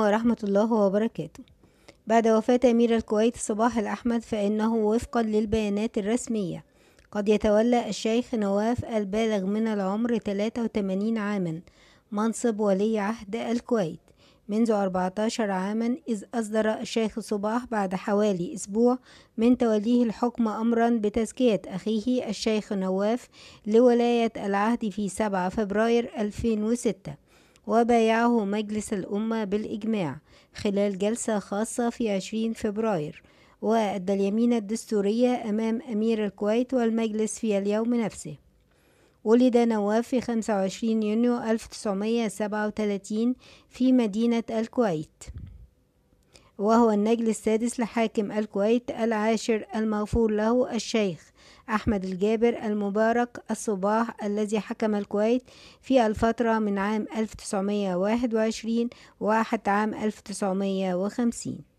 ورحمة الله وبركاته بعد وفاة أمير الكويت صباح الأحمد فإنه وفقا للبيانات الرسمية قد يتولى الشيخ نواف البالغ من العمر 83 عاما منصب ولي عهد الكويت منذ 14 عاما إذ أصدر الشيخ صباح بعد حوالي أسبوع من توليه الحكم أمرا بتزكية أخيه الشيخ نواف لولاية العهد في 7 فبراير 2006 وبايعه مجلس الأمة بالإجماع خلال جلسة خاصة في 20 فبراير وأدى اليمين الدستورية أمام أمير الكويت والمجلس في اليوم نفسه ولد نواف في 25 يونيو 1937 في مدينة الكويت وهو النجل السادس لحاكم الكويت العاشر المغفور له الشيخ أحمد الجابر المبارك الصباح الذي حكم الكويت في الفترة من عام 1921 وحتى عام 1950